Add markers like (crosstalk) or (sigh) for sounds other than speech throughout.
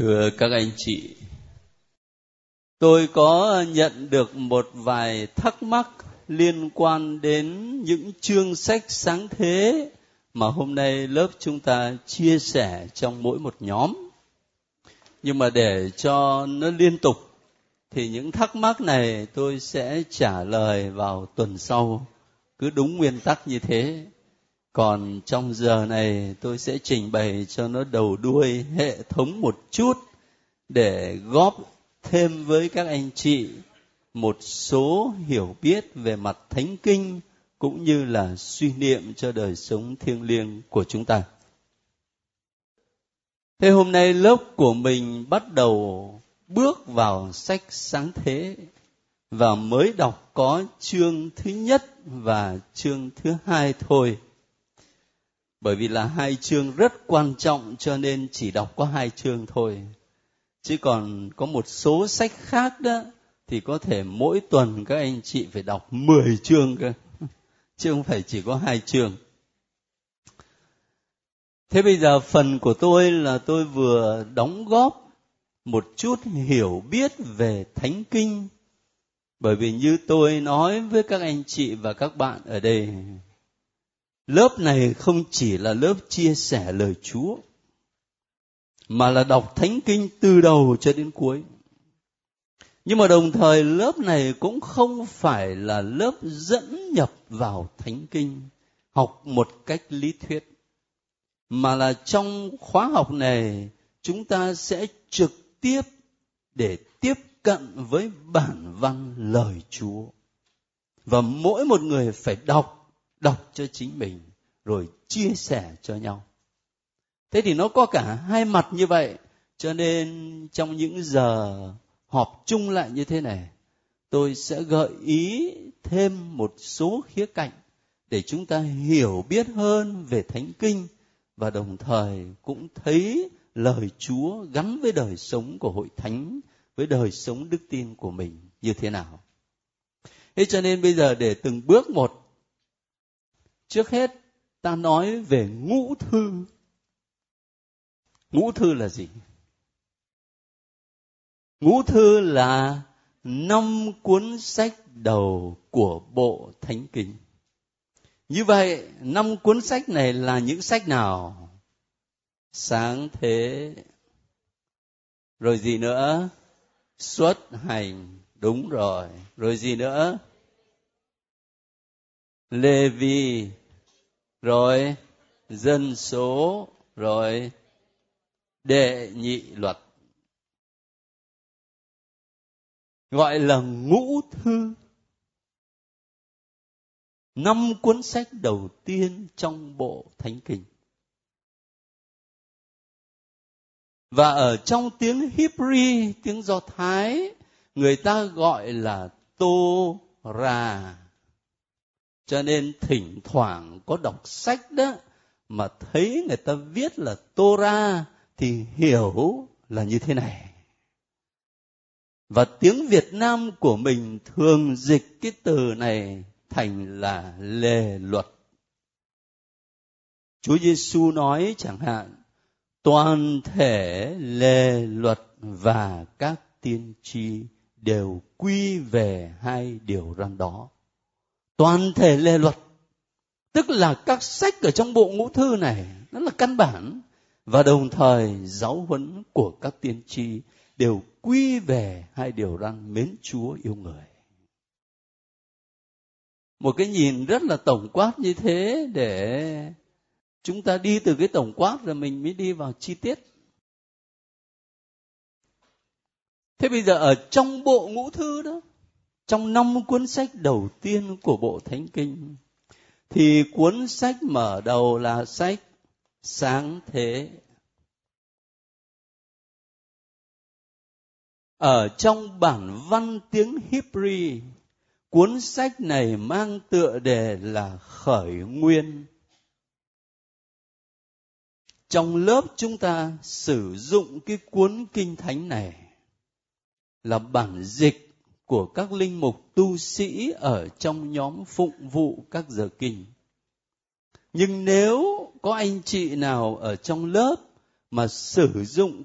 thưa các anh chị tôi có nhận được một vài thắc mắc liên quan đến những chương sách sáng thế mà hôm nay lớp chúng ta chia sẻ trong mỗi một nhóm nhưng mà để cho nó liên tục thì những thắc mắc này tôi sẽ trả lời vào tuần sau cứ đúng nguyên tắc như thế còn trong giờ này tôi sẽ trình bày cho nó đầu đuôi hệ thống một chút để góp thêm với các anh chị một số hiểu biết về mặt thánh kinh cũng như là suy niệm cho đời sống thiêng liêng của chúng ta thế hôm nay lớp của mình bắt đầu bước vào sách sáng thế và mới đọc có chương thứ nhất và chương thứ hai thôi bởi vì là hai chương rất quan trọng cho nên chỉ đọc có hai chương thôi chứ còn có một số sách khác đó thì có thể mỗi tuần các anh chị phải đọc 10 chương cơ (laughs) chứ không phải chỉ có hai chương thế bây giờ phần của tôi là tôi vừa đóng góp một chút hiểu biết về thánh kinh bởi vì như tôi nói với các anh chị và các bạn ở đây lớp này không chỉ là lớp chia sẻ lời chúa mà là đọc thánh kinh từ đầu cho đến cuối nhưng mà đồng thời lớp này cũng không phải là lớp dẫn nhập vào thánh kinh học một cách lý thuyết mà là trong khóa học này chúng ta sẽ trực tiếp để tiếp cận với bản văn lời chúa và mỗi một người phải đọc đọc cho chính mình rồi chia sẻ cho nhau thế thì nó có cả hai mặt như vậy cho nên trong những giờ họp chung lại như thế này tôi sẽ gợi ý thêm một số khía cạnh để chúng ta hiểu biết hơn về thánh kinh và đồng thời cũng thấy lời chúa gắn với đời sống của hội thánh với đời sống đức tin của mình như thế nào thế cho nên bây giờ để từng bước một trước hết ta nói về ngũ thư ngũ thư là gì ngũ thư là năm cuốn sách đầu của bộ thánh kinh như vậy năm cuốn sách này là những sách nào sáng thế rồi gì nữa xuất hành đúng rồi rồi gì nữa lê vi rồi dân số rồi đệ nhị luật gọi là ngũ thư năm cuốn sách đầu tiên trong bộ thánh kinh và ở trong tiếng Hebrew tiếng Do Thái người ta gọi là Tô Ra cho nên thỉnh thoảng có đọc sách đó mà thấy người ta viết là Torah thì hiểu là như thế này. Và tiếng Việt Nam của mình thường dịch cái từ này thành là lề luật. Chúa Giêsu nói chẳng hạn, toàn thể lề luật và các tiên tri đều quy về hai điều răn đó toàn thể lề luật tức là các sách ở trong bộ ngũ thư này nó là căn bản và đồng thời giáo huấn của các tiên tri đều quy về hai điều răn mến Chúa yêu người. Một cái nhìn rất là tổng quát như thế để chúng ta đi từ cái tổng quát rồi mình mới đi vào chi tiết. Thế bây giờ ở trong bộ ngũ thư đó trong năm cuốn sách đầu tiên của bộ thánh kinh thì cuốn sách mở đầu là sách sáng thế ở trong bản văn tiếng hebrew cuốn sách này mang tựa đề là khởi nguyên trong lớp chúng ta sử dụng cái cuốn kinh thánh này là bản dịch của các linh mục tu sĩ ở trong nhóm phụng vụ các giờ kinh. Nhưng nếu có anh chị nào ở trong lớp mà sử dụng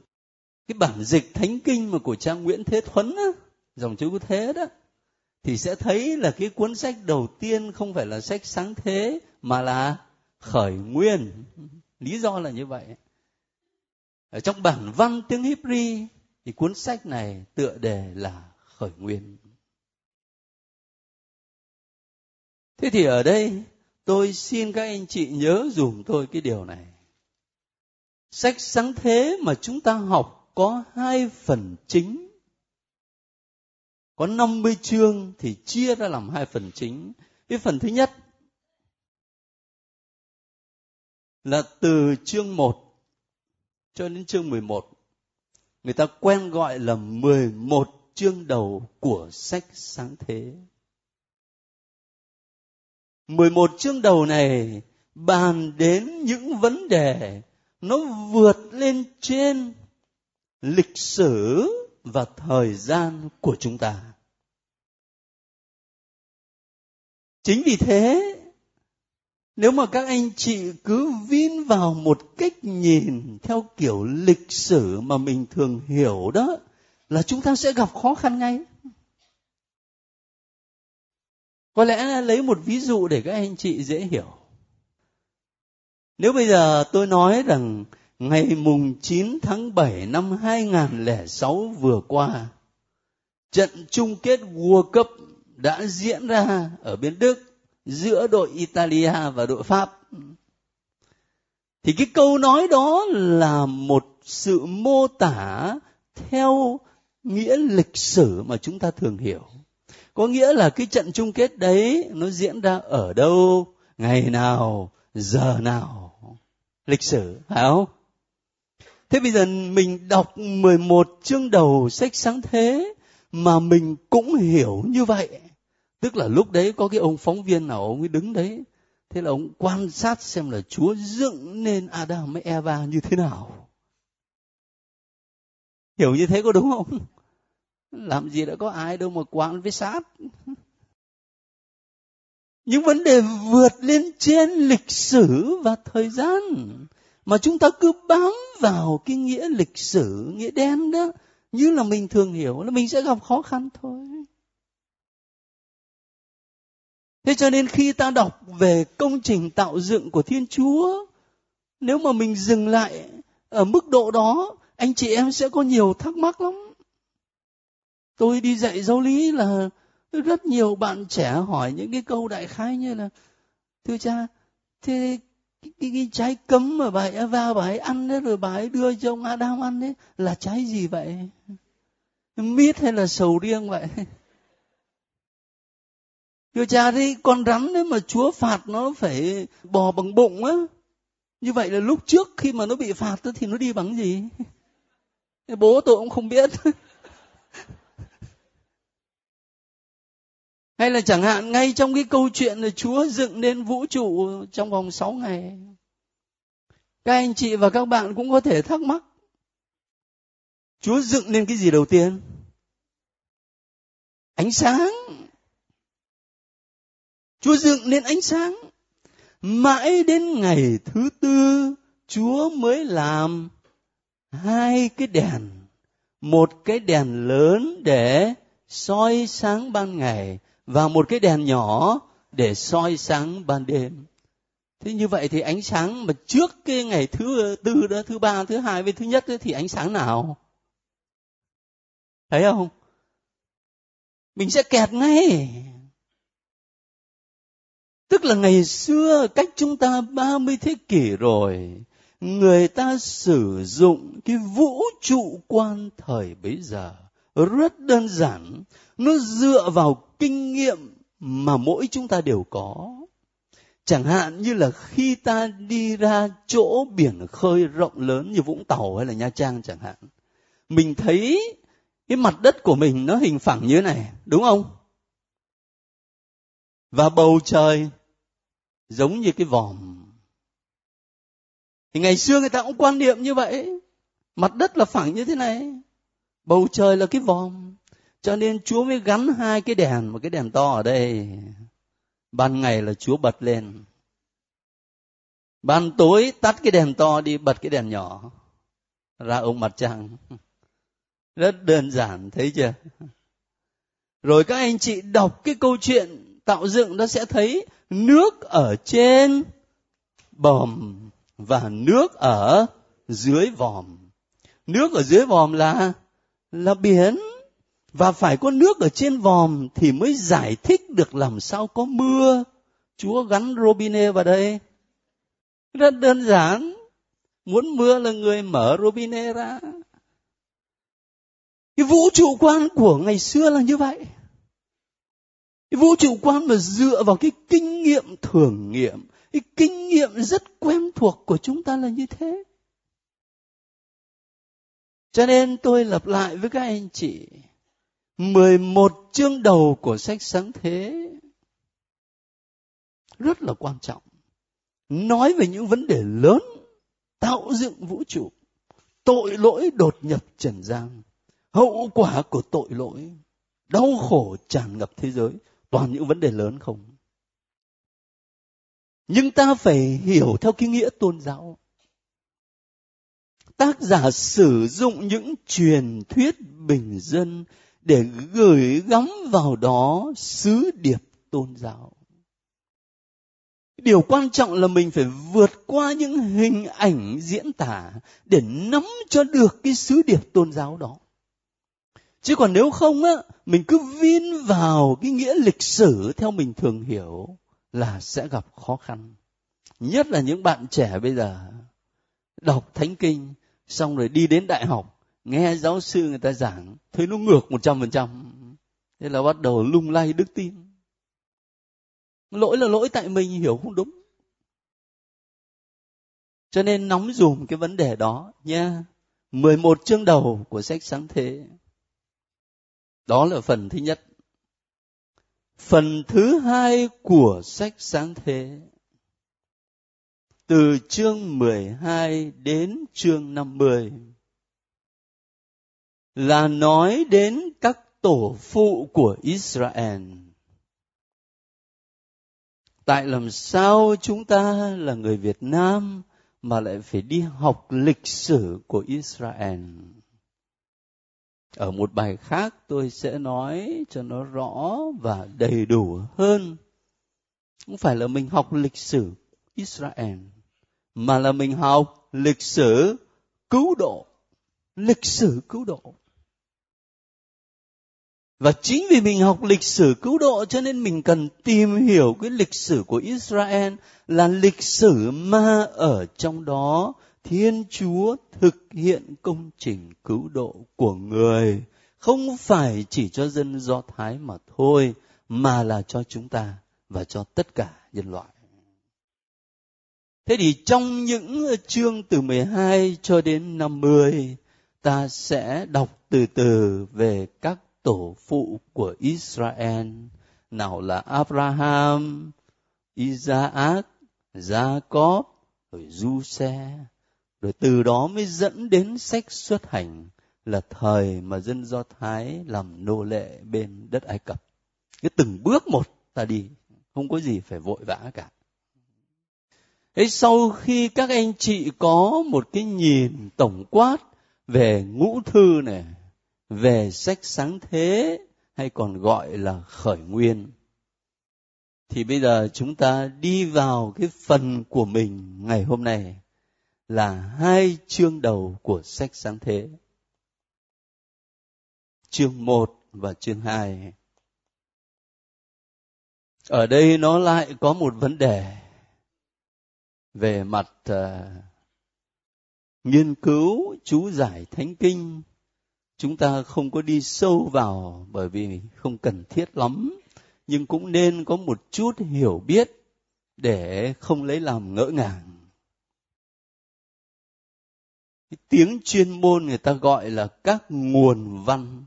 cái bản dịch thánh kinh mà của cha Nguyễn Thế Thuấn á, dòng chữ thế đó thì sẽ thấy là cái cuốn sách đầu tiên không phải là sách sáng thế mà là khởi nguyên lý do là như vậy ở trong bản văn tiếng Hebrew thì cuốn sách này tựa đề là khởi nguyên thế thì ở đây tôi xin các anh chị nhớ dùng tôi cái điều này sách sáng thế mà chúng ta học có hai phần chính có 50 chương thì chia ra làm hai phần chính. Cái phần thứ nhất là từ chương 1 cho đến chương 11. Người ta quen gọi là 11 chương đầu của sách sáng thế. 11 chương đầu này bàn đến những vấn đề nó vượt lên trên lịch sử và thời gian của chúng ta. Chính vì thế, nếu mà các anh chị cứ vin vào một cách nhìn theo kiểu lịch sử mà mình thường hiểu đó là chúng ta sẽ gặp khó khăn ngay có lẽ là lấy một ví dụ để các anh chị dễ hiểu nếu bây giờ tôi nói rằng ngày mùng 9 tháng 7 năm 2006 vừa qua, trận chung kết World Cup đã diễn ra ở bên Đức giữa đội Italia và đội Pháp. Thì cái câu nói đó là một sự mô tả theo nghĩa lịch sử mà chúng ta thường hiểu có nghĩa là cái trận chung kết đấy nó diễn ra ở đâu ngày nào giờ nào lịch sử phải không thế bây giờ mình đọc 11 chương đầu sách sáng thế mà mình cũng hiểu như vậy tức là lúc đấy có cái ông phóng viên nào ông ấy đứng đấy thế là ông quan sát xem là chúa dựng nên adam với eva như thế nào hiểu như thế có đúng không làm gì đã có ai đâu mà quán với sát những vấn đề vượt lên trên lịch sử và thời gian mà chúng ta cứ bám vào cái nghĩa lịch sử nghĩa đen đó như là mình thường hiểu là mình sẽ gặp khó khăn thôi thế cho nên khi ta đọc về công trình tạo dựng của thiên chúa nếu mà mình dừng lại ở mức độ đó anh chị em sẽ có nhiều thắc mắc lắm tôi đi dạy giáo lý là rất nhiều bạn trẻ hỏi những cái câu đại khái như là thưa cha thế cái, cái, cái trái cấm mà bà ấy vào bà ấy ăn đấy rồi bà ấy đưa cho ông Adam ăn đấy là trái gì vậy mít hay là sầu riêng vậy thưa cha thì con rắn đấy mà chúa phạt nó phải bò bằng bụng á như vậy là lúc trước khi mà nó bị phạt thì nó đi bằng gì bố tôi cũng không biết Hay là chẳng hạn ngay trong cái câu chuyện là Chúa dựng nên vũ trụ trong vòng 6 ngày. Các anh chị và các bạn cũng có thể thắc mắc. Chúa dựng nên cái gì đầu tiên? Ánh sáng. Chúa dựng nên ánh sáng. Mãi đến ngày thứ tư, Chúa mới làm hai cái đèn. Một cái đèn lớn để soi sáng ban ngày và một cái đèn nhỏ để soi sáng ban đêm thế như vậy thì ánh sáng mà trước cái ngày thứ tư đó thứ ba thứ hai với thứ nhất đó, thì ánh sáng nào thấy không mình sẽ kẹt ngay tức là ngày xưa cách chúng ta 30 thế kỷ rồi người ta sử dụng cái vũ trụ quan thời bấy giờ rất đơn giản nó dựa vào kinh nghiệm mà mỗi chúng ta đều có chẳng hạn như là khi ta đi ra chỗ biển khơi rộng lớn như vũng tàu hay là nha trang chẳng hạn mình thấy cái mặt đất của mình nó hình phẳng như thế này đúng không và bầu trời giống như cái vòm thì ngày xưa người ta cũng quan niệm như vậy mặt đất là phẳng như thế này bầu trời là cái vòm cho nên chúa mới gắn hai cái đèn một cái đèn to ở đây ban ngày là chúa bật lên ban tối tắt cái đèn to đi bật cái đèn nhỏ ra ông mặt trăng rất đơn giản thấy chưa rồi các anh chị đọc cái câu chuyện tạo dựng nó sẽ thấy nước ở trên bòm và nước ở dưới vòm nước ở dưới vòm là là biển và phải có nước ở trên vòm thì mới giải thích được làm sao có mưa chúa gắn robinet vào đây rất đơn giản muốn mưa là người mở robinet ra cái vũ trụ quan của ngày xưa là như vậy cái vũ trụ quan mà dựa vào cái kinh nghiệm thường nghiệm cái kinh nghiệm rất quen thuộc của chúng ta là như thế cho nên tôi lặp lại với các anh chị 11 chương đầu của sách sáng thế rất là quan trọng. Nói về những vấn đề lớn tạo dựng vũ trụ, tội lỗi đột nhập trần gian, hậu quả của tội lỗi, đau khổ tràn ngập thế giới, toàn những vấn đề lớn không. Nhưng ta phải hiểu theo cái nghĩa tôn giáo tác giả sử dụng những truyền thuyết bình dân để gửi gắm vào đó sứ điệp tôn giáo điều quan trọng là mình phải vượt qua những hình ảnh diễn tả để nắm cho được cái sứ điệp tôn giáo đó chứ còn nếu không á mình cứ vin vào cái nghĩa lịch sử theo mình thường hiểu là sẽ gặp khó khăn nhất là những bạn trẻ bây giờ đọc thánh kinh xong rồi đi đến đại học nghe giáo sư người ta giảng thấy nó ngược một trăm phần trăm thế là bắt đầu lung lay đức tin lỗi là lỗi tại mình hiểu không đúng cho nên nóng dùm cái vấn đề đó nha 11 chương đầu của sách sáng thế đó là phần thứ nhất phần thứ hai của sách sáng thế từ chương 12 đến chương 50 là nói đến các tổ phụ của Israel. Tại làm sao chúng ta là người Việt Nam mà lại phải đi học lịch sử của Israel? Ở một bài khác tôi sẽ nói cho nó rõ và đầy đủ hơn. Không phải là mình học lịch sử Israel mà là mình học lịch sử cứu độ lịch sử cứu độ và chính vì mình học lịch sử cứu độ cho nên mình cần tìm hiểu cái lịch sử của Israel là lịch sử mà ở trong đó Thiên Chúa thực hiện công trình cứu độ của người không phải chỉ cho dân Do Thái mà thôi mà là cho chúng ta và cho tất cả nhân loại. Thế thì trong những chương từ 12 cho đến 50, ta sẽ đọc từ từ về các tổ phụ của Israel. Nào là Abraham, Isaac, Jacob, rồi Giuse. Rồi từ đó mới dẫn đến sách xuất hành là thời mà dân Do Thái làm nô lệ bên đất Ai Cập. Cứ từng bước một ta đi, không có gì phải vội vã cả Thế sau khi các anh chị có một cái nhìn tổng quát về ngũ thư này, về sách sáng thế hay còn gọi là khởi nguyên thì bây giờ chúng ta đi vào cái phần của mình ngày hôm nay là hai chương đầu của sách sáng thế. Chương một và chương hai. Ở đây nó lại có một vấn đề về mặt uh, nghiên cứu chú giải thánh kinh chúng ta không có đi sâu vào bởi vì không cần thiết lắm nhưng cũng nên có một chút hiểu biết để không lấy làm ngỡ ngàng cái tiếng chuyên môn người ta gọi là các nguồn văn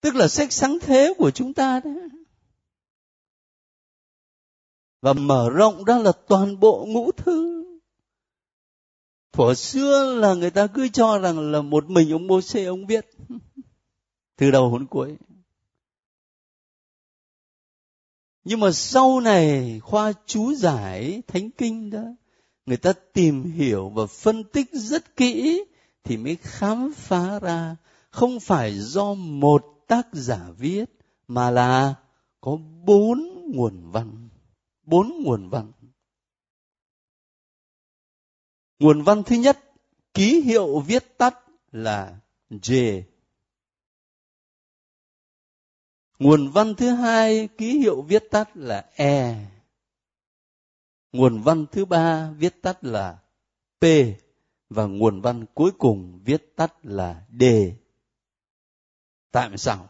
tức là sách sáng thế của chúng ta đấy và mở rộng ra là toàn bộ ngũ thứ thuở xưa là người ta cứ cho rằng là một mình ông Moses ông viết (laughs) từ đầu đến cuối nhưng mà sau này khoa chú giải thánh kinh đó người ta tìm hiểu và phân tích rất kỹ thì mới khám phá ra không phải do một tác giả viết mà là có bốn nguồn văn bốn nguồn văn nguồn văn thứ nhất ký hiệu viết tắt là J nguồn văn thứ hai ký hiệu viết tắt là E nguồn văn thứ ba viết tắt là P và nguồn văn cuối cùng viết tắt là D. Tại sao?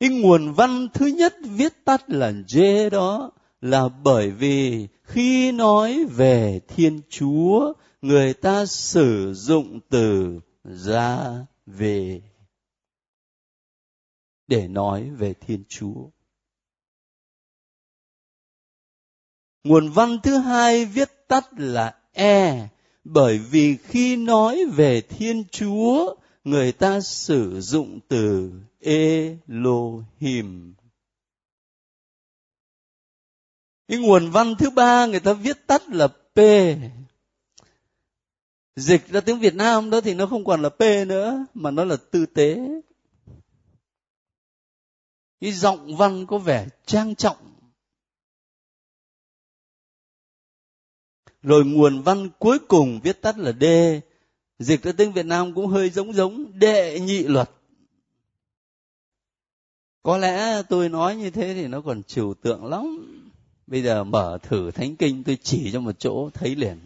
cái nguồn văn thứ nhất viết tắt là J đó là bởi vì khi nói về Thiên Chúa người ta sử dụng từ ra về để nói về Thiên Chúa. Nguồn văn thứ hai viết tắt là E bởi vì khi nói về Thiên Chúa người ta sử dụng từ Elohim. Cái nguồn văn thứ ba người ta viết tắt là P. Dịch ra tiếng Việt Nam đó thì nó không còn là P nữa mà nó là tư tế. Cái giọng văn có vẻ trang trọng. Rồi nguồn văn cuối cùng viết tắt là D. Dịch ra tiếng Việt Nam cũng hơi giống giống đệ nhị luật có lẽ tôi nói như thế thì nó còn trừu tượng lắm bây giờ mở thử thánh kinh tôi chỉ cho một chỗ thấy liền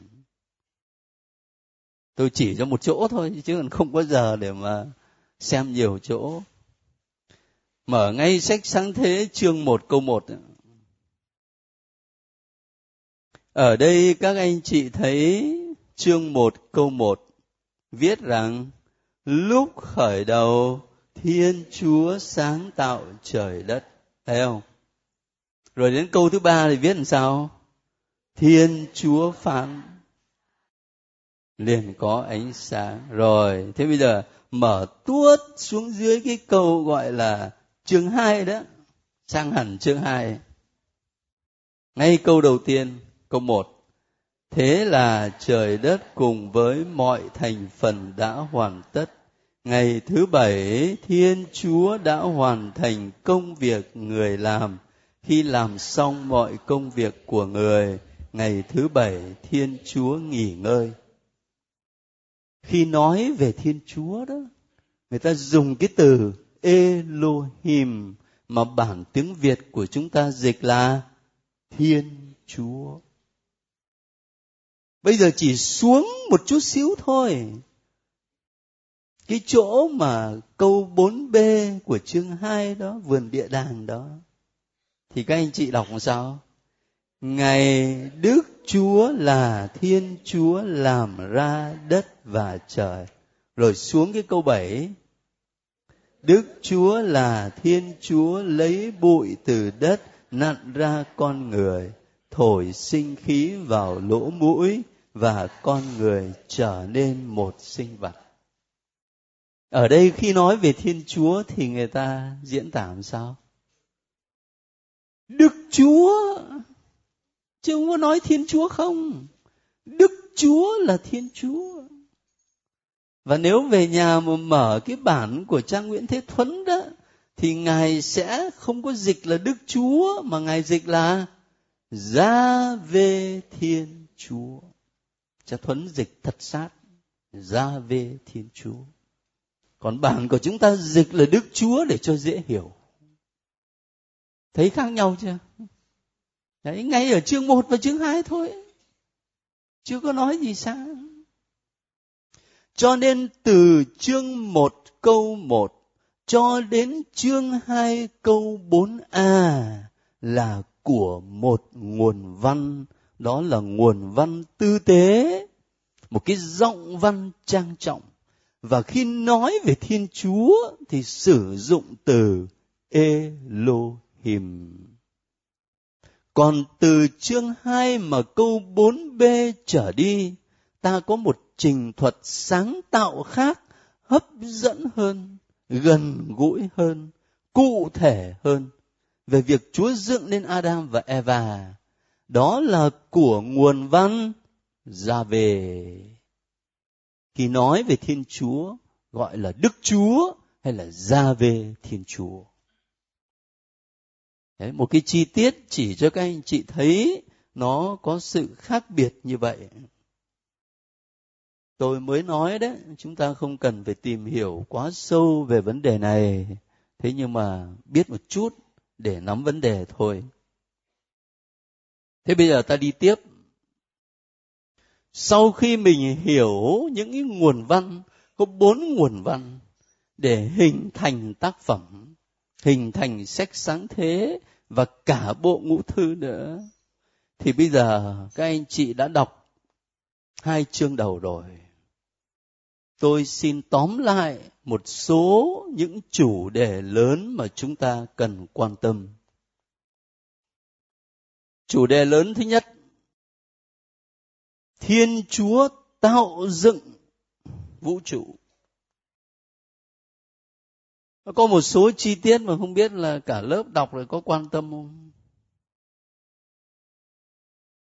tôi chỉ cho một chỗ thôi chứ còn không có giờ để mà xem nhiều chỗ mở ngay sách sáng thế chương một câu một ở đây các anh chị thấy chương một câu một viết rằng lúc khởi đầu Thiên Chúa sáng tạo trời đất. Thấy không? Rồi đến câu thứ ba thì viết làm sao? Thiên Chúa phán liền có ánh sáng rồi thế bây giờ mở tuốt xuống dưới cái câu gọi là chương 2 đó sang hẳn chương 2 ngay câu đầu tiên câu 1 thế là trời đất cùng với mọi thành phần đã hoàn tất ngày thứ bảy thiên chúa đã hoàn thành công việc người làm khi làm xong mọi công việc của người ngày thứ bảy thiên chúa nghỉ ngơi khi nói về thiên chúa đó người ta dùng cái từ elohim mà bản tiếng việt của chúng ta dịch là thiên chúa bây giờ chỉ xuống một chút xíu thôi cái chỗ mà câu 4B của chương 2 đó, vườn địa đàng đó. Thì các anh chị đọc làm sao? Ngày Đức Chúa là Thiên Chúa làm ra đất và trời. Rồi xuống cái câu 7. Đức Chúa là Thiên Chúa lấy bụi từ đất nặn ra con người, thổi sinh khí vào lỗ mũi và con người trở nên một sinh vật ở đây khi nói về thiên chúa thì người ta diễn tả làm sao đức chúa chứ không có nói thiên chúa không đức chúa là thiên chúa và nếu về nhà mà mở cái bản của cha nguyễn thế thuấn đó thì ngài sẽ không có dịch là đức chúa mà ngài dịch là gia về thiên chúa cha thuấn dịch thật sát gia về thiên chúa còn bản của chúng ta dịch là đức chúa để cho dễ hiểu thấy khác nhau chưa đấy ngay ở chương 1 và chương 2 thôi chưa có nói gì xa cho nên từ chương 1 câu 1 cho đến chương 2 câu 4a là của một nguồn văn đó là nguồn văn tư tế một cái giọng văn trang trọng và khi nói về Thiên Chúa thì sử dụng từ Elohim. Còn từ chương 2 mà câu 4b trở đi, ta có một trình thuật sáng tạo khác hấp dẫn hơn, gần gũi hơn, cụ thể hơn về việc Chúa dựng nên Adam và Eva. Đó là của nguồn văn ra về thì nói về Thiên Chúa gọi là Đức Chúa hay là Gia Vê Thiên Chúa. Đấy, một cái chi tiết chỉ cho các anh chị thấy nó có sự khác biệt như vậy. Tôi mới nói đấy, chúng ta không cần phải tìm hiểu quá sâu về vấn đề này. Thế nhưng mà biết một chút để nắm vấn đề thôi. Thế bây giờ ta đi tiếp sau khi mình hiểu những cái nguồn văn có bốn nguồn văn để hình thành tác phẩm hình thành sách sáng thế và cả bộ ngũ thư nữa thì bây giờ các anh chị đã đọc hai chương đầu rồi tôi xin tóm lại một số những chủ đề lớn mà chúng ta cần quan tâm chủ đề lớn thứ nhất thiên chúa tạo dựng vũ trụ nó có một số chi tiết mà không biết là cả lớp đọc rồi có quan tâm không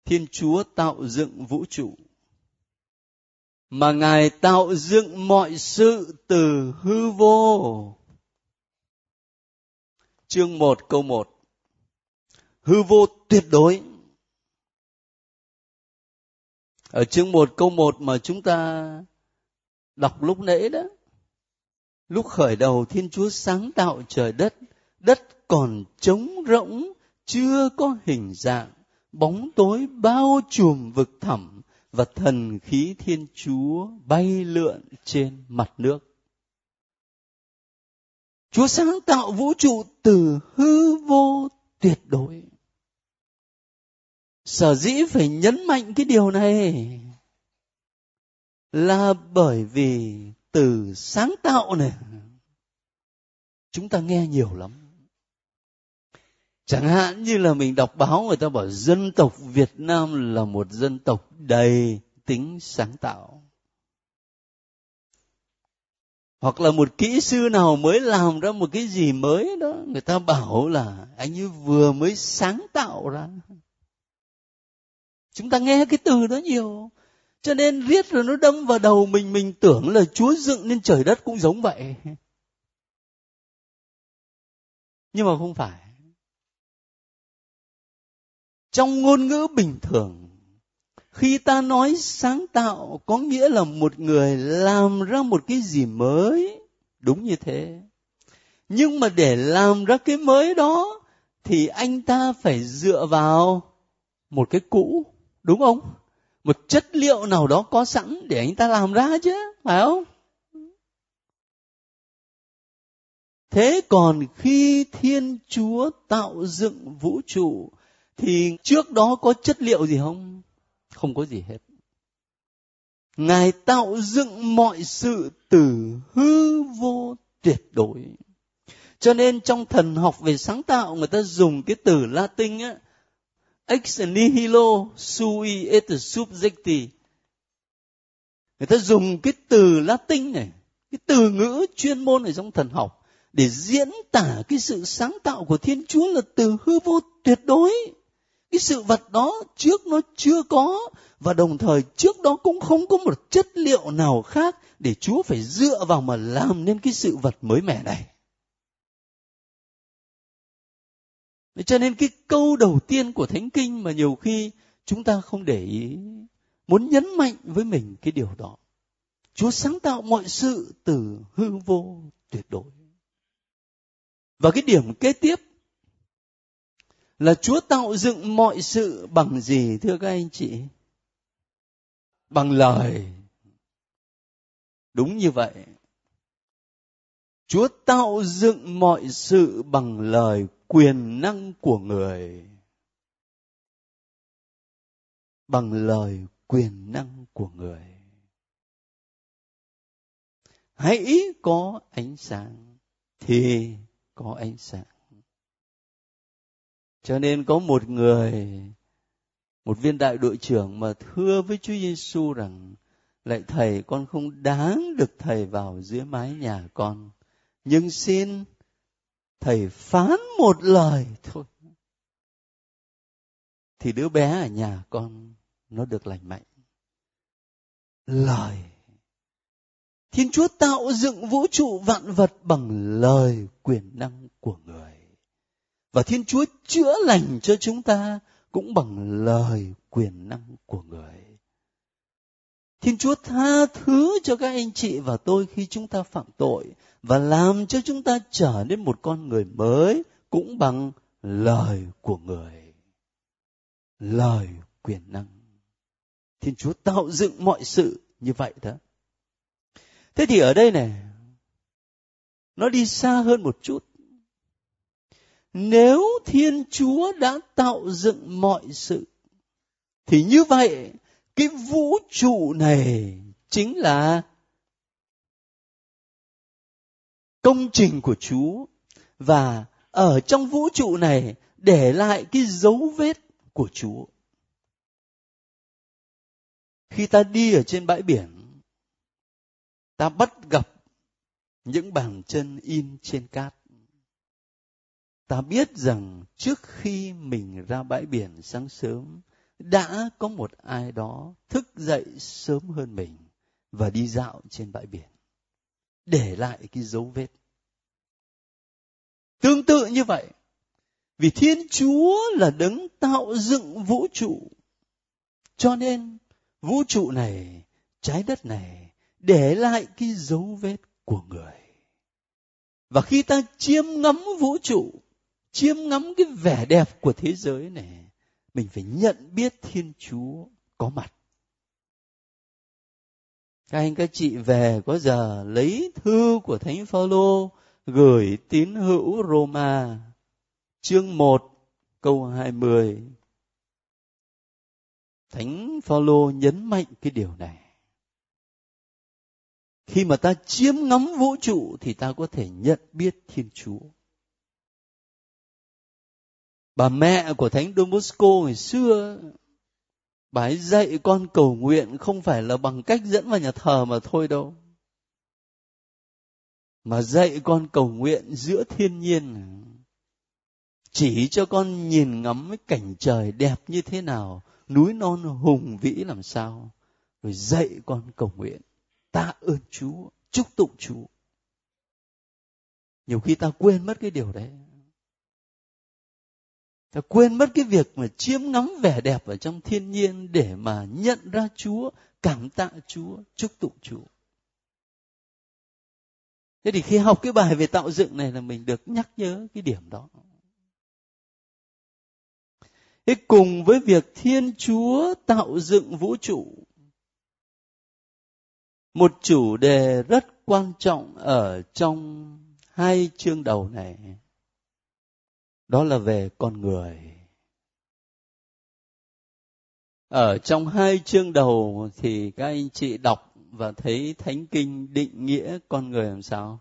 thiên chúa tạo dựng vũ trụ mà ngài tạo dựng mọi sự từ hư vô chương 1 câu 1 hư vô tuyệt đối ở chương 1 câu 1 mà chúng ta đọc lúc nãy đó lúc khởi đầu thiên chúa sáng tạo trời đất đất còn trống rỗng chưa có hình dạng bóng tối bao trùm vực thẳm và thần khí thiên chúa bay lượn trên mặt nước chúa sáng tạo vũ trụ từ hư vô tuyệt đối sở dĩ phải nhấn mạnh cái điều này là bởi vì từ sáng tạo này chúng ta nghe nhiều lắm chẳng hạn như là mình đọc báo người ta bảo dân tộc việt nam là một dân tộc đầy tính sáng tạo hoặc là một kỹ sư nào mới làm ra một cái gì mới đó người ta bảo là anh ấy vừa mới sáng tạo ra chúng ta nghe cái từ đó nhiều cho nên viết rồi nó đâm vào đầu mình mình tưởng là chúa dựng nên trời đất cũng giống vậy nhưng mà không phải trong ngôn ngữ bình thường khi ta nói sáng tạo có nghĩa là một người làm ra một cái gì mới đúng như thế nhưng mà để làm ra cái mới đó thì anh ta phải dựa vào một cái cũ đúng không một chất liệu nào đó có sẵn để anh ta làm ra chứ phải không thế còn khi thiên chúa tạo dựng vũ trụ thì trước đó có chất liệu gì không không có gì hết ngài tạo dựng mọi sự từ hư vô tuyệt đối cho nên trong thần học về sáng tạo người ta dùng cái từ latin á ex nihilo sui et subjecti người ta dùng cái từ latin này cái từ ngữ chuyên môn ở trong thần học để diễn tả cái sự sáng tạo của thiên chúa là từ hư vô tuyệt đối cái sự vật đó trước nó chưa có và đồng thời trước đó cũng không có một chất liệu nào khác để chúa phải dựa vào mà làm nên cái sự vật mới mẻ này cho nên cái câu đầu tiên của thánh kinh mà nhiều khi chúng ta không để ý muốn nhấn mạnh với mình cái điều đó chúa sáng tạo mọi sự từ hư vô tuyệt đối và cái điểm kế tiếp là chúa tạo dựng mọi sự bằng gì thưa các anh chị bằng lời đúng như vậy chúa tạo dựng mọi sự bằng lời quyền năng của người bằng lời quyền năng của người hãy có ánh sáng thì có ánh sáng cho nên có một người một viên đại đội trưởng mà thưa với Chúa Giêsu rằng lại thầy con không đáng được thầy vào dưới mái nhà con nhưng xin thầy phán một lời thôi thì đứa bé ở nhà con nó được lành mạnh lời thiên chúa tạo dựng vũ trụ vạn vật bằng lời quyền năng của người và thiên chúa chữa lành cho chúng ta cũng bằng lời quyền năng của người Thiên Chúa tha thứ cho các anh chị và tôi khi chúng ta phạm tội và làm cho chúng ta trở nên một con người mới cũng bằng lời của người. Lời quyền năng. Thiên Chúa tạo dựng mọi sự như vậy đó. Thế thì ở đây này, nó đi xa hơn một chút. Nếu Thiên Chúa đã tạo dựng mọi sự, thì như vậy cái vũ trụ này chính là công trình của Chúa và ở trong vũ trụ này để lại cái dấu vết của Chúa. Khi ta đi ở trên bãi biển, ta bắt gặp những bàn chân in trên cát. Ta biết rằng trước khi mình ra bãi biển sáng sớm, đã có một ai đó thức dậy sớm hơn mình và đi dạo trên bãi biển để lại cái dấu vết tương tự như vậy vì thiên chúa là đấng tạo dựng vũ trụ cho nên vũ trụ này trái đất này để lại cái dấu vết của người và khi ta chiêm ngắm vũ trụ chiêm ngắm cái vẻ đẹp của thế giới này mình phải nhận biết thiên chúa có mặt các anh các chị về có giờ lấy thư của thánh phaolô gửi tín hữu roma chương 1 câu 20 Thánh Phaolô nhấn mạnh cái điều này. Khi mà ta chiếm ngắm vũ trụ thì ta có thể nhận biết Thiên Chúa bà mẹ của thánh Don Bosco ngày xưa bà ấy dạy con cầu nguyện không phải là bằng cách dẫn vào nhà thờ mà thôi đâu mà dạy con cầu nguyện giữa thiên nhiên chỉ cho con nhìn ngắm cái cảnh trời đẹp như thế nào núi non hùng vĩ làm sao rồi dạy con cầu nguyện ta ơn chúa chúc tụng chúa nhiều khi ta quên mất cái điều đấy ta quên mất cái việc mà chiếm ngắm vẻ đẹp ở trong thiên nhiên để mà nhận ra chúa cảm tạ chúa chúc tụng chúa thế thì khi học cái bài về tạo dựng này là mình được nhắc nhớ cái điểm đó thế cùng với việc thiên chúa tạo dựng vũ trụ một chủ đề rất quan trọng ở trong hai chương đầu này đó là về con người ở trong hai chương đầu thì các anh chị đọc và thấy thánh kinh định nghĩa con người làm sao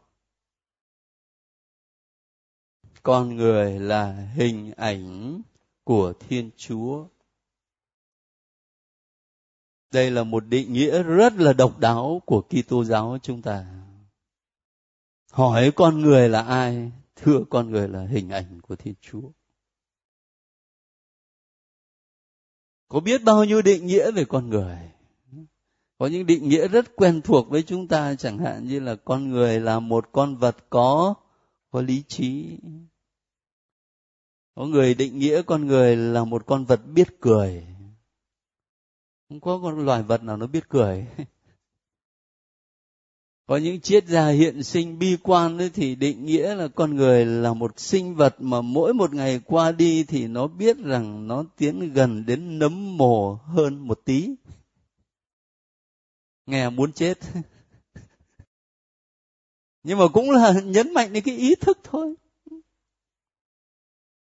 con người là hình ảnh của thiên chúa đây là một định nghĩa rất là độc đáo của Kitô giáo chúng ta. Hỏi con người là ai thưa con người là hình ảnh của Thiên Chúa. Có biết bao nhiêu định nghĩa về con người? Có những định nghĩa rất quen thuộc với chúng ta, chẳng hạn như là con người là một con vật có có lý trí. Có người định nghĩa con người là một con vật biết cười. Không có con loài vật nào nó biết cười có những triết gia hiện sinh bi quan ấy thì định nghĩa là con người là một sinh vật mà mỗi một ngày qua đi thì nó biết rằng nó tiến gần đến nấm mồ hơn một tí nghe muốn chết (laughs) nhưng mà cũng là nhấn mạnh đến cái ý thức thôi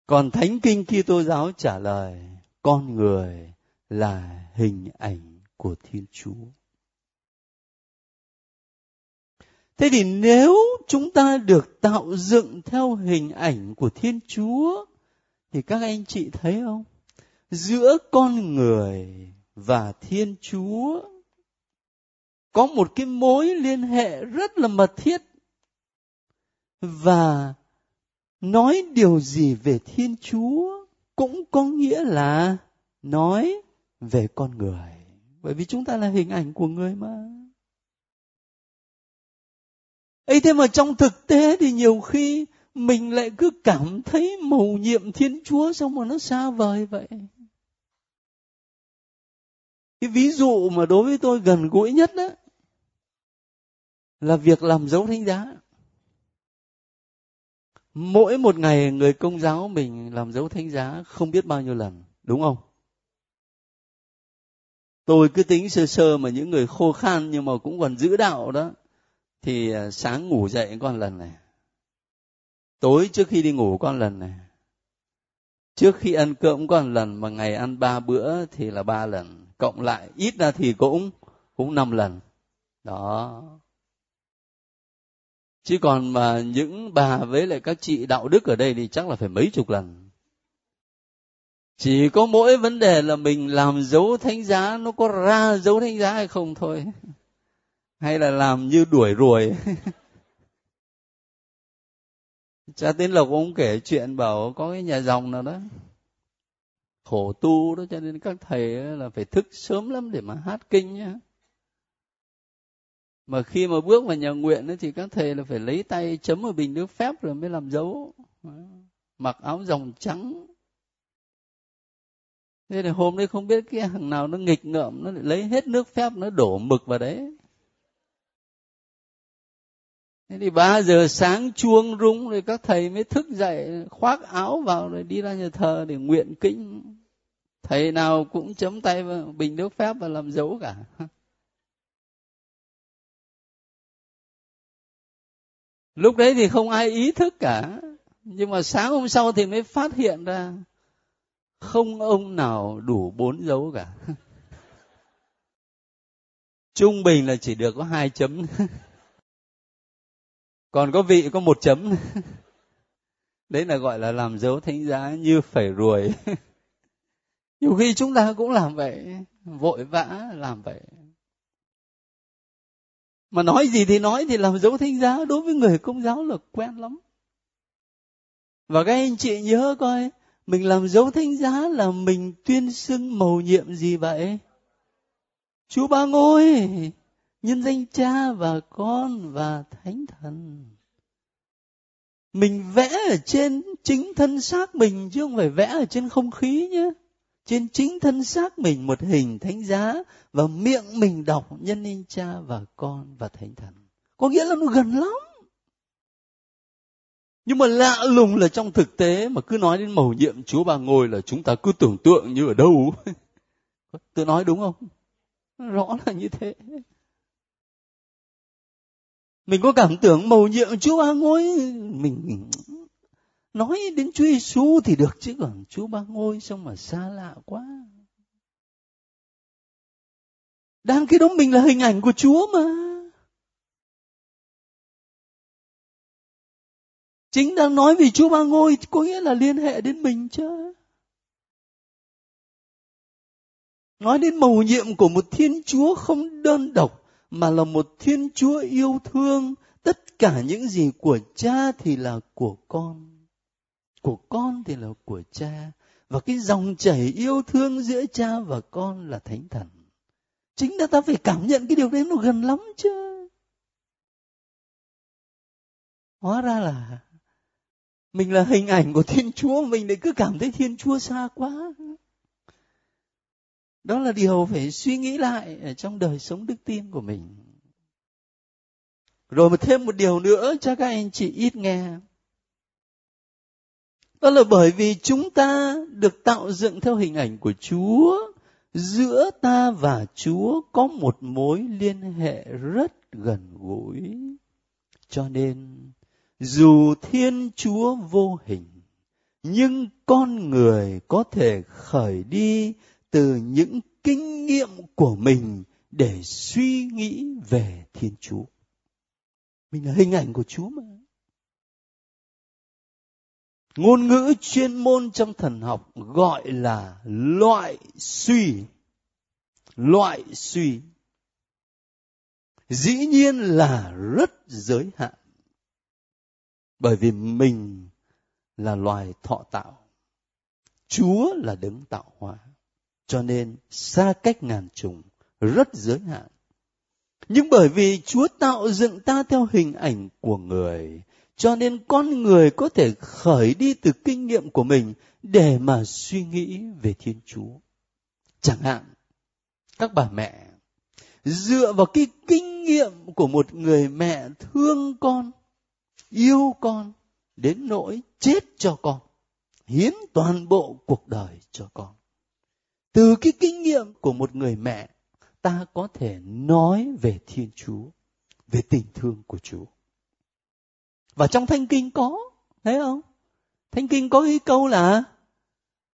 còn thánh kinh Kitô giáo trả lời con người là hình ảnh của thiên chúa thế thì nếu chúng ta được tạo dựng theo hình ảnh của thiên chúa thì các anh chị thấy không giữa con người và thiên chúa có một cái mối liên hệ rất là mật thiết và nói điều gì về thiên chúa cũng có nghĩa là nói về con người bởi vì chúng ta là hình ảnh của người mà ấy thế mà trong thực tế thì nhiều khi mình lại cứ cảm thấy mầu nhiệm thiên chúa xong mà nó xa vời vậy cái ví dụ mà đối với tôi gần gũi nhất đó là việc làm dấu thánh giá mỗi một ngày người công giáo mình làm dấu thánh giá không biết bao nhiêu lần đúng không tôi cứ tính sơ sơ mà những người khô khan nhưng mà cũng còn giữ đạo đó thì à, sáng ngủ dậy con lần này tối trước khi đi ngủ con lần này trước khi ăn cơm con lần mà ngày ăn ba bữa thì là ba lần cộng lại ít ra thì cũng cũng năm lần đó chứ còn mà những bà với lại các chị đạo đức ở đây thì chắc là phải mấy chục lần chỉ có mỗi vấn đề là mình làm dấu thánh giá nó có ra dấu thánh giá hay không thôi hay là làm như đuổi ruồi (laughs) cha tiến lộc cũng kể chuyện bảo có cái nhà dòng nào đó khổ tu đó cho nên các thầy là phải thức sớm lắm để mà hát kinh nhá mà khi mà bước vào nhà nguyện ấy, thì các thầy là phải lấy tay chấm ở bình nước phép rồi mới làm dấu mặc áo dòng trắng thế thì hôm đấy không biết cái thằng nào nó nghịch ngợm nó lại lấy hết nước phép nó đổ mực vào đấy thế thì ba giờ sáng chuông rung rồi các thầy mới thức dậy khoác áo vào rồi đi ra nhà thờ để nguyện kinh thầy nào cũng chấm tay vào bình nước phép và làm dấu cả (laughs) lúc đấy thì không ai ý thức cả nhưng mà sáng hôm sau thì mới phát hiện ra không ông nào đủ bốn dấu cả (laughs) trung bình là chỉ được có hai chấm (laughs) còn có vị có một chấm (laughs) đấy là gọi là làm dấu thánh giá như phải ruồi (laughs) nhiều khi chúng ta cũng làm vậy vội vã làm vậy mà nói gì thì nói thì làm dấu thánh giá đối với người công giáo là quen lắm và các anh chị nhớ coi mình làm dấu thánh giá là mình tuyên xưng mầu nhiệm gì vậy chú ba ngôi nhân danh cha và con và thánh thần mình vẽ ở trên chính thân xác mình chứ không phải vẽ ở trên không khí nhé trên chính thân xác mình một hình thánh giá và miệng mình đọc nhân danh cha và con và thánh thần có nghĩa là nó gần lắm nhưng mà lạ lùng là trong thực tế mà cứ nói đến mầu nhiệm chúa bà ngồi là chúng ta cứ tưởng tượng như ở đâu (laughs) tôi nói đúng không rõ là như thế mình có cảm tưởng màu nhiệm Chúa Ba Ngôi mình nói đến Chúa Giêsu thì được chứ còn Chúa Ba Ngôi xong mà xa lạ quá. Đang cái đó mình là hình ảnh của Chúa mà. Chính đang nói vì Chúa Ba Ngôi có nghĩa là liên hệ đến mình chứ. Nói đến mầu nhiệm của một Thiên Chúa không đơn độc mà là một thiên chúa yêu thương tất cả những gì của cha thì là của con của con thì là của cha và cái dòng chảy yêu thương giữa cha và con là thánh thần chính là ta phải cảm nhận cái điều đấy nó gần lắm chứ hóa ra là mình là hình ảnh của thiên chúa mình lại cứ cảm thấy thiên chúa xa quá đó là điều phải suy nghĩ lại ở trong đời sống đức tin của mình rồi mà thêm một điều nữa cho các anh chị ít nghe đó là bởi vì chúng ta được tạo dựng theo hình ảnh của chúa giữa ta và chúa có một mối liên hệ rất gần gũi cho nên dù thiên chúa vô hình nhưng con người có thể khởi đi từ những kinh nghiệm của mình để suy nghĩ về thiên chúa mình là hình ảnh của chúa mà ngôn ngữ chuyên môn trong thần học gọi là loại suy loại suy dĩ nhiên là rất giới hạn bởi vì mình là loài thọ tạo chúa là đấng tạo hóa cho nên xa cách ngàn trùng, rất giới hạn. Nhưng bởi vì Chúa tạo dựng ta theo hình ảnh của người, cho nên con người có thể khởi đi từ kinh nghiệm của mình để mà suy nghĩ về Thiên Chúa. Chẳng hạn, các bà mẹ dựa vào cái kinh nghiệm của một người mẹ thương con, yêu con đến nỗi chết cho con, hiến toàn bộ cuộc đời cho con từ cái kinh nghiệm của một người mẹ ta có thể nói về thiên chúa về tình thương của chúa và trong thanh kinh có thấy không thanh kinh có cái câu là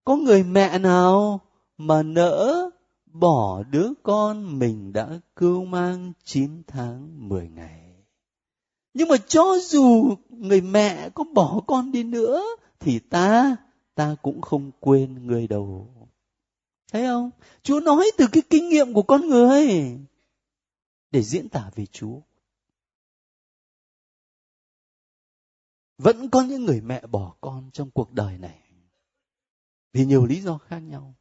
có người mẹ nào mà nỡ bỏ đứa con mình đã cưu mang 9 tháng 10 ngày. Nhưng mà cho dù người mẹ có bỏ con đi nữa thì ta ta cũng không quên người đầu Thấy không? Chúa nói từ cái kinh nghiệm của con người để diễn tả về Chúa. Vẫn có những người mẹ bỏ con trong cuộc đời này vì nhiều lý do khác nhau.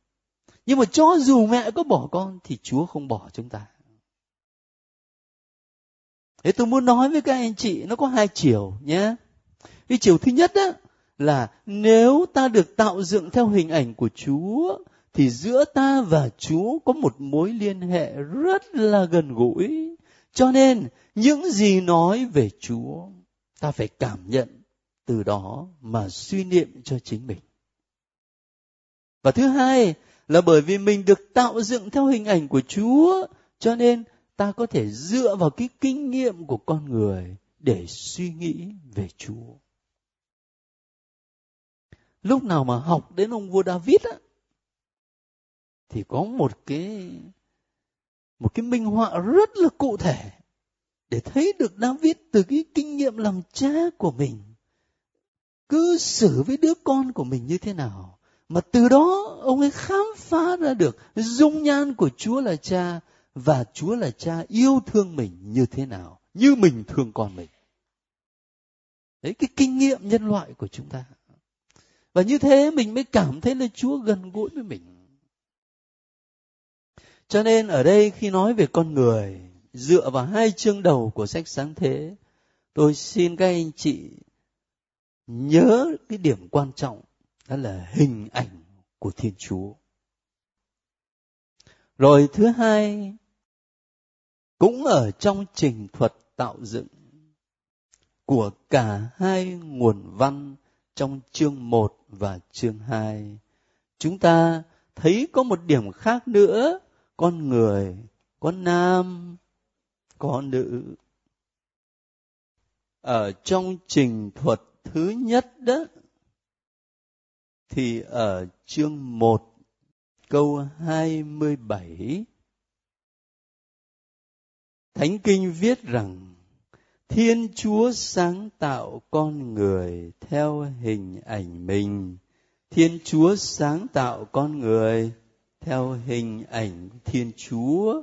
Nhưng mà cho dù mẹ có bỏ con thì Chúa không bỏ chúng ta. Thế tôi muốn nói với các anh chị nó có hai chiều nhé. Cái chiều thứ nhất đó là nếu ta được tạo dựng theo hình ảnh của Chúa thì giữa ta và Chúa có một mối liên hệ rất là gần gũi. Cho nên những gì nói về Chúa ta phải cảm nhận từ đó mà suy niệm cho chính mình. Và thứ hai là bởi vì mình được tạo dựng theo hình ảnh của Chúa, cho nên ta có thể dựa vào cái kinh nghiệm của con người để suy nghĩ về Chúa. Lúc nào mà học đến ông vua David á, thì có một cái một cái minh họa rất là cụ thể để thấy được David từ cái kinh nghiệm làm cha của mình cư xử với đứa con của mình như thế nào mà từ đó ông ấy khám phá ra được dung nhan của Chúa là cha và Chúa là cha yêu thương mình như thế nào như mình thương con mình đấy cái kinh nghiệm nhân loại của chúng ta và như thế mình mới cảm thấy là Chúa gần gũi với mình cho nên ở đây khi nói về con người, dựa vào hai chương đầu của sách sáng thế, tôi xin các anh chị nhớ cái điểm quan trọng đó là hình ảnh của Thiên Chúa. Rồi thứ hai, cũng ở trong trình thuật tạo dựng của cả hai nguồn văn trong chương 1 và chương 2. Chúng ta thấy có một điểm khác nữa con người có nam có nữ ở trong trình thuật thứ nhất đó thì ở chương một câu hai mươi bảy Thánh Kinh viết rằng Thiên Chúa sáng tạo con người theo hình ảnh mình. Thiên Chúa sáng tạo con người theo hình ảnh Thiên Chúa.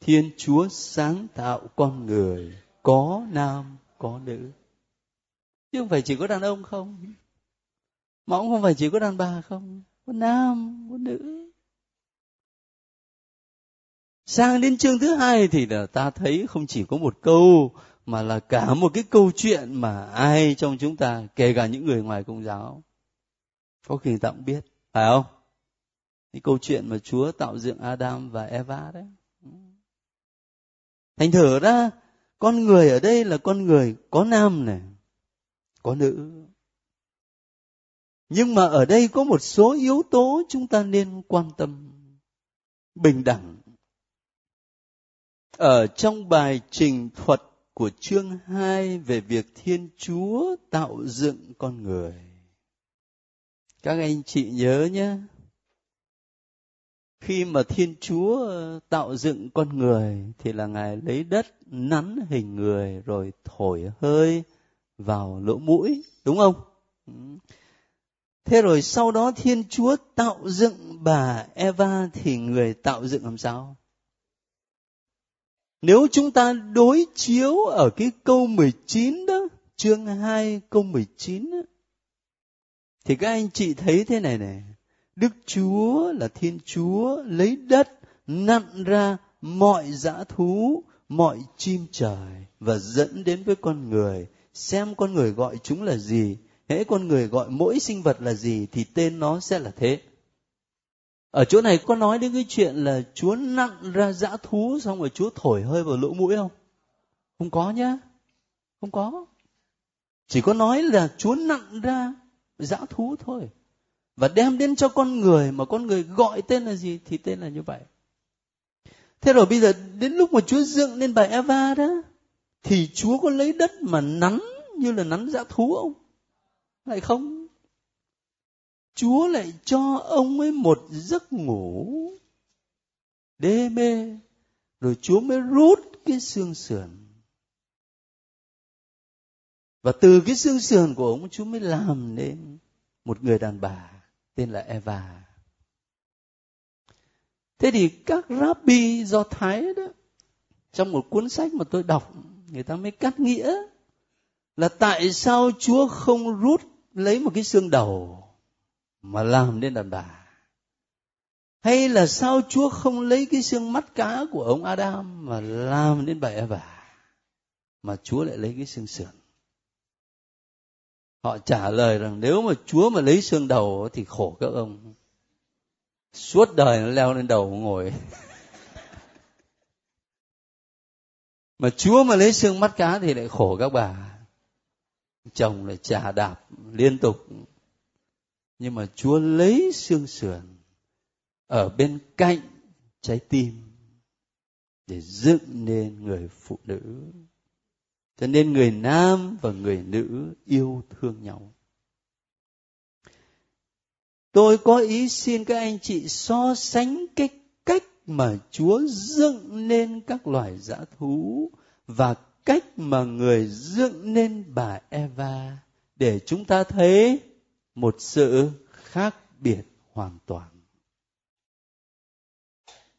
Thiên Chúa sáng tạo con người có nam có nữ. Chứ không phải chỉ có đàn ông không? Mà cũng không phải chỉ có đàn bà không? Có nam, có nữ. Sang đến chương thứ hai thì là ta thấy không chỉ có một câu mà là cả một cái câu chuyện mà ai trong chúng ta, kể cả những người ngoài công giáo, có khi ta cũng biết, phải không? cái câu chuyện mà Chúa tạo dựng Adam và Eva đấy thành thử ra con người ở đây là con người có nam này có nữ nhưng mà ở đây có một số yếu tố chúng ta nên quan tâm bình đẳng ở trong bài trình thuật của chương 2 về việc Thiên Chúa tạo dựng con người. Các anh chị nhớ nhé, khi mà thiên chúa ờ, tạo dựng con người thì là ngài lấy đất nắn hình người rồi thổi hơi vào lỗ mũi đúng không ừ. thế rồi sau đó thiên chúa tạo dựng bà eva thì người tạo dựng làm sao nếu chúng ta đối chiếu ở cái câu 19 đó, chương 2 câu 19 đó, thì các anh chị thấy thế này này Đức Chúa là Thiên Chúa lấy đất nặn ra mọi dã thú, mọi chim trời và dẫn đến với con người, xem con người gọi chúng là gì, hễ con người gọi mỗi sinh vật là gì thì tên nó sẽ là thế. Ở chỗ này có nói đến cái chuyện là Chúa nặn ra dã thú xong rồi Chúa thổi hơi vào lỗ mũi không? Không có nhá. Không có. Chỉ có nói là Chúa nặn ra dã thú thôi và đem đến cho con người mà con người gọi tên là gì thì tên là như vậy thế rồi bây giờ đến lúc mà chúa dựng lên bà eva đó thì chúa có lấy đất mà nắn như là nắn dã thú không lại không chúa lại cho ông ấy một giấc ngủ đê mê rồi chúa mới rút cái xương sườn và từ cái xương sườn của ông chúa mới làm nên một người đàn bà tên là Eva. Thế thì các rabbi do Thái đó, trong một cuốn sách mà tôi đọc, người ta mới cắt nghĩa là tại sao Chúa không rút lấy một cái xương đầu mà làm nên đàn bà? Hay là sao Chúa không lấy cái xương mắt cá của ông Adam mà làm nên bà Eva? Mà Chúa lại lấy cái xương sườn họ trả lời rằng nếu mà chúa mà lấy xương đầu thì khổ các ông suốt đời nó leo lên đầu ngồi (laughs) mà chúa mà lấy xương mắt cá thì lại khổ các bà chồng lại trà đạp liên tục nhưng mà chúa lấy xương sườn ở bên cạnh trái tim để dựng nên người phụ nữ cho nên người nam và người nữ yêu thương nhau tôi có ý xin các anh chị so sánh cái cách mà chúa dựng nên các loài dã thú và cách mà người dựng nên bà eva để chúng ta thấy một sự khác biệt hoàn toàn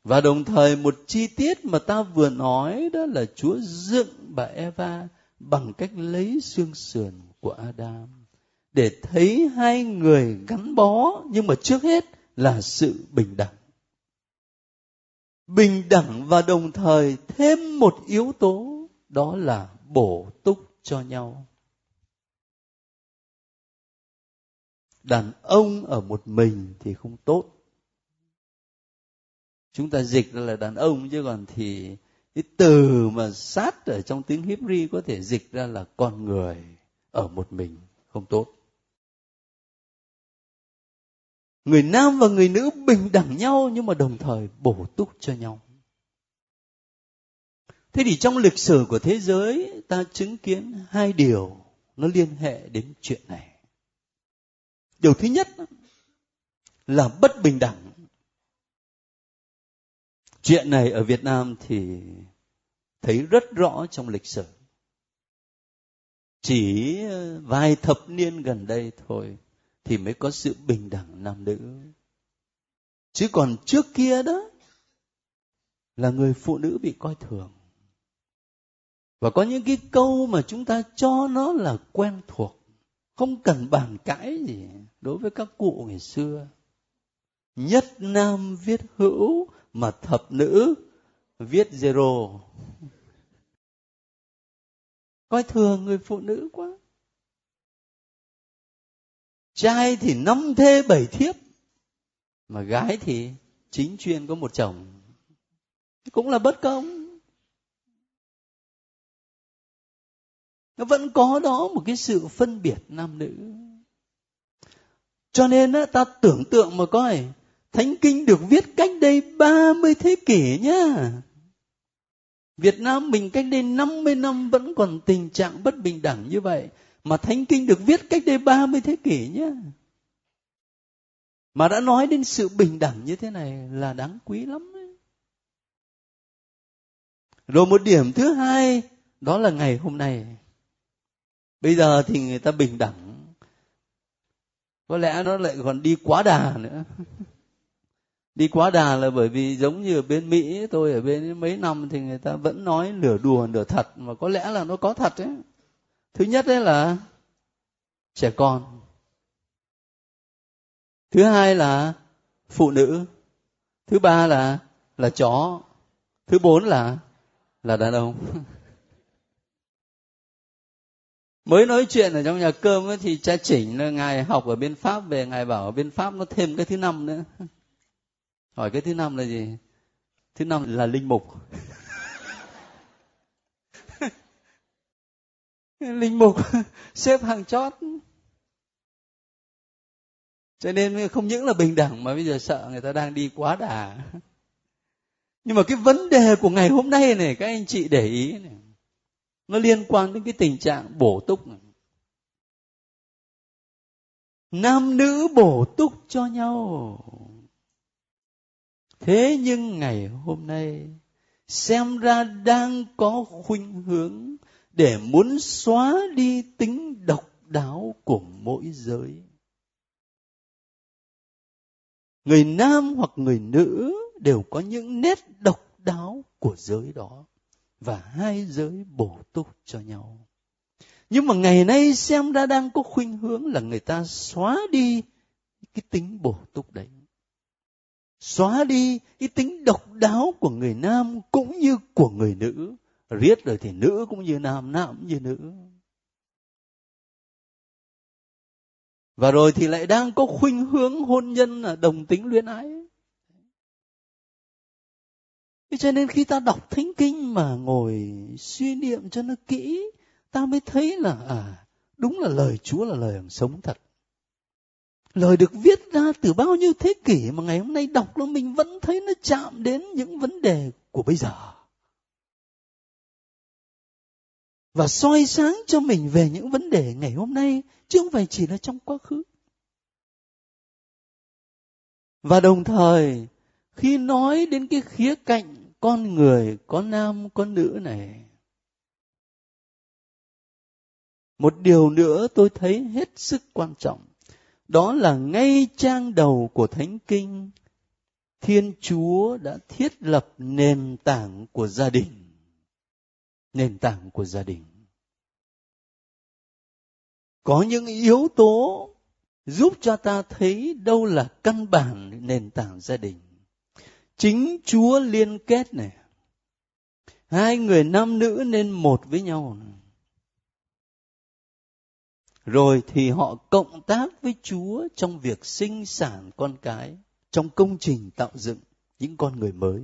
và đồng thời một chi tiết mà ta vừa nói đó là chúa dựng bà Eva bằng cách lấy xương sườn của Adam để thấy hai người gắn bó nhưng mà trước hết là sự bình đẳng. Bình đẳng và đồng thời thêm một yếu tố đó là bổ túc cho nhau. Đàn ông ở một mình thì không tốt. Chúng ta dịch là đàn ông chứ còn thì cái từ mà sát ở trong tiếng Hebrew có thể dịch ra là con người ở một mình không tốt người nam và người nữ bình đẳng nhau nhưng mà đồng thời bổ túc cho nhau thế thì trong lịch sử của thế giới ta chứng kiến hai điều nó liên hệ đến chuyện này điều thứ nhất là bất bình đẳng chuyện này ở việt nam thì thấy rất rõ trong lịch sử chỉ vài thập niên gần đây thôi thì mới có sự bình đẳng nam nữ chứ còn trước kia đó là người phụ nữ bị coi thường và có những cái câu mà chúng ta cho nó là quen thuộc không cần bàn cãi gì đối với các cụ ngày xưa nhất nam viết hữu mà thập nữ viết zero coi thường người phụ nữ quá trai thì năm thê bảy thiếp mà gái thì chính chuyên có một chồng cũng là bất công nó vẫn có đó một cái sự phân biệt nam nữ cho nên ta tưởng tượng mà coi Thánh Kinh được viết cách đây 30 thế kỷ nhá. Việt Nam mình cách đây 50 năm vẫn còn tình trạng bất bình đẳng như vậy. Mà Thánh Kinh được viết cách đây 30 thế kỷ nhá. Mà đã nói đến sự bình đẳng như thế này là đáng quý lắm. Ấy. Rồi một điểm thứ hai, đó là ngày hôm nay. Bây giờ thì người ta bình đẳng. Có lẽ nó lại còn đi quá đà nữa đi quá đà là bởi vì giống như ở bên mỹ tôi ở bên mấy năm thì người ta vẫn nói nửa đùa nửa thật mà có lẽ là nó có thật đấy thứ nhất đấy là trẻ con thứ hai là phụ nữ thứ ba là là chó thứ bốn là là đàn ông (laughs) mới nói chuyện ở trong nhà cơm ấy, thì cha chỉnh là ngài học ở bên pháp về ngài bảo ở bên pháp nó thêm cái thứ năm nữa hỏi cái thứ năm là gì thứ năm là linh mục (laughs) linh mục (laughs) xếp hàng chót cho nên không những là bình đẳng mà bây giờ sợ người ta đang đi quá đà (laughs) nhưng mà cái vấn đề của ngày hôm nay này các anh chị để ý này nó liên quan đến cái tình trạng bổ túc này. nam nữ bổ túc cho nhau thế nhưng ngày hôm nay xem ra đang có khuynh hướng để muốn xóa đi tính độc đáo của mỗi giới người nam hoặc người nữ đều có những nét độc đáo của giới đó và hai giới bổ túc cho nhau nhưng mà ngày nay xem ra đang có khuynh hướng là người ta xóa đi cái tính bổ túc đấy xóa đi cái tính độc đáo của người nam cũng như của người nữ riết rồi thì nữ cũng như nam nam cũng như nữ và rồi thì lại đang có khuynh hướng hôn nhân là đồng tính luyến ái thế cho nên khi ta đọc thánh kinh mà ngồi suy niệm cho nó kỹ ta mới thấy là à đúng là lời chúa là lời sống thật lời được viết ra từ bao nhiêu thế kỷ mà ngày hôm nay đọc nó mình vẫn thấy nó chạm đến những vấn đề của bây giờ và soi sáng cho mình về những vấn đề ngày hôm nay chứ không phải chỉ là trong quá khứ và đồng thời khi nói đến cái khía cạnh con người có nam có nữ này một điều nữa tôi thấy hết sức quan trọng đó là ngay trang đầu của thánh kinh thiên chúa đã thiết lập nền tảng của gia đình nền tảng của gia đình có những yếu tố giúp cho ta thấy đâu là căn bản nền tảng gia đình chính chúa liên kết này hai người nam nữ nên một với nhau này rồi thì họ cộng tác với chúa trong việc sinh sản con cái trong công trình tạo dựng những con người mới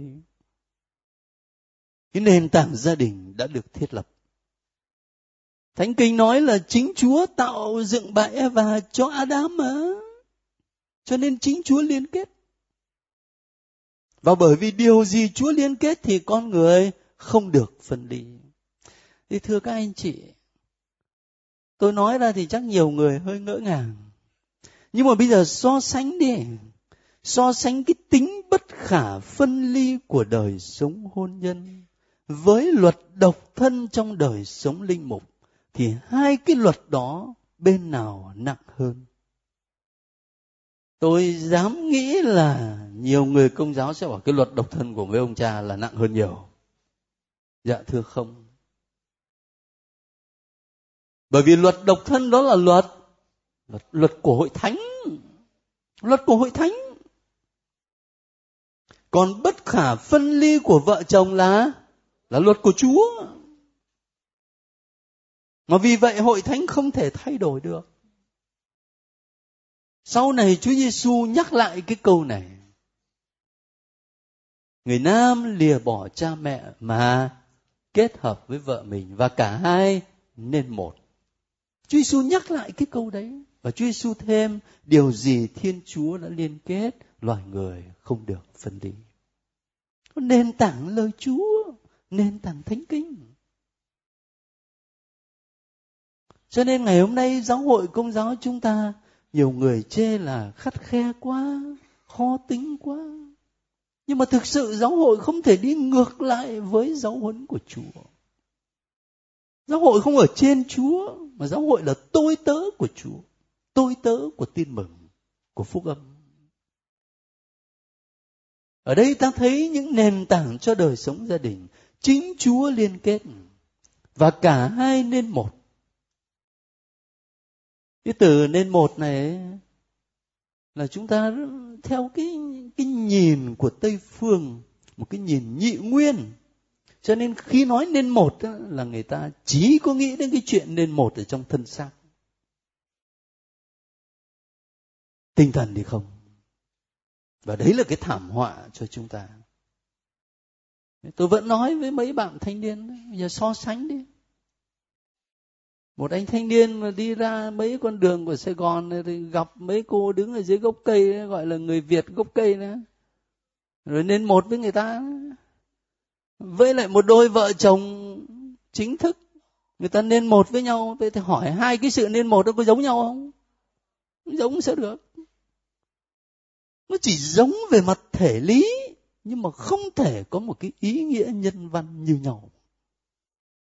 cái nền tảng gia đình đã được thiết lập thánh kinh nói là chính chúa tạo dựng bà eva cho adam mà cho nên chính chúa liên kết và bởi vì điều gì chúa liên kết thì con người không được phân ly thì thưa các anh chị tôi nói ra thì chắc nhiều người hơi ngỡ ngàng nhưng mà bây giờ so sánh đi so sánh cái tính bất khả phân ly của đời sống hôn nhân với luật độc thân trong đời sống linh mục thì hai cái luật đó bên nào nặng hơn tôi dám nghĩ là nhiều người công giáo sẽ bảo cái luật độc thân của mấy ông cha là nặng hơn nhiều dạ thưa không bởi vì luật độc thân đó là luật luật, luật của hội thánh luật của hội thánh còn bất khả phân ly của vợ chồng là là luật của chúa mà vì vậy hội thánh không thể thay đổi được sau này chúa giêsu nhắc lại cái câu này người nam lìa bỏ cha mẹ mà kết hợp với vợ mình và cả hai nên một Chúa Giêsu nhắc lại cái câu đấy và Chúa Giêsu thêm điều gì Thiên Chúa đã liên kết loài người không được phân ly. Nền tảng lời Chúa, nền tảng thánh kinh. Cho nên ngày hôm nay giáo hội công giáo chúng ta nhiều người chê là khắt khe quá, khó tính quá. Nhưng mà thực sự giáo hội không thể đi ngược lại với giáo huấn của Chúa. Giáo hội không ở trên Chúa, mà giáo hội là tôi tớ của Chúa, tôi tớ của tin mừng, của phúc âm. Ở đây ta thấy những nền tảng cho đời sống gia đình, chính Chúa liên kết và cả hai nên một. Cái từ nên một này là chúng ta theo cái cái nhìn của Tây phương, một cái nhìn nhị nguyên cho nên khi nói nên một đó, là người ta chỉ có nghĩ đến cái chuyện nên một ở trong thân xác tinh thần thì không và đấy là cái thảm họa cho chúng ta tôi vẫn nói với mấy bạn thanh niên giờ so sánh đi một anh thanh niên mà đi ra mấy con đường của sài gòn này, thì gặp mấy cô đứng ở dưới gốc cây gọi là người việt gốc cây nữa rồi nên một với người ta với lại một đôi vợ chồng chính thức người ta nên một với nhau tôi thì hỏi hai cái sự nên một nó có giống nhau không giống sẽ được nó chỉ giống về mặt thể lý nhưng mà không thể có một cái ý nghĩa nhân văn như nhau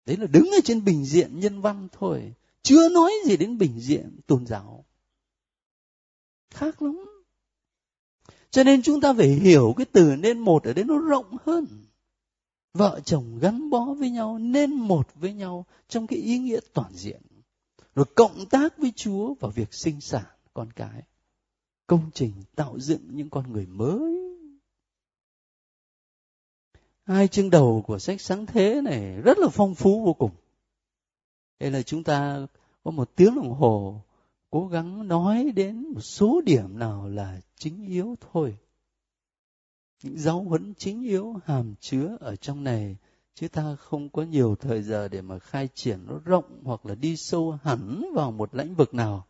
đấy là đứng ở trên bình diện nhân văn thôi chưa nói gì đến bình diện tôn giáo khác lắm cho nên chúng ta phải hiểu cái từ nên một ở đấy nó rộng hơn vợ chồng gắn bó với nhau nên một với nhau trong cái ý nghĩa toàn diện rồi cộng tác với chúa vào việc sinh sản con cái công trình tạo dựng những con người mới hai chương đầu của sách sáng thế này rất là phong phú vô cùng đây là chúng ta có một tiếng đồng hồ cố gắng nói đến một số điểm nào là chính yếu thôi những giáo huấn chính yếu hàm chứa ở trong này chứ ta không có nhiều thời giờ để mà khai triển nó rộng hoặc là đi sâu hẳn vào một lĩnh vực nào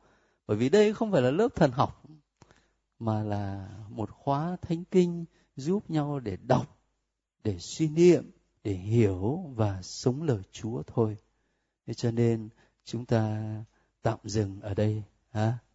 bởi vì đây không phải là lớp thần học mà là một khóa thánh kinh giúp nhau để đọc để suy niệm để hiểu và sống lời chúa thôi thế cho nên chúng ta tạm dừng ở đây ha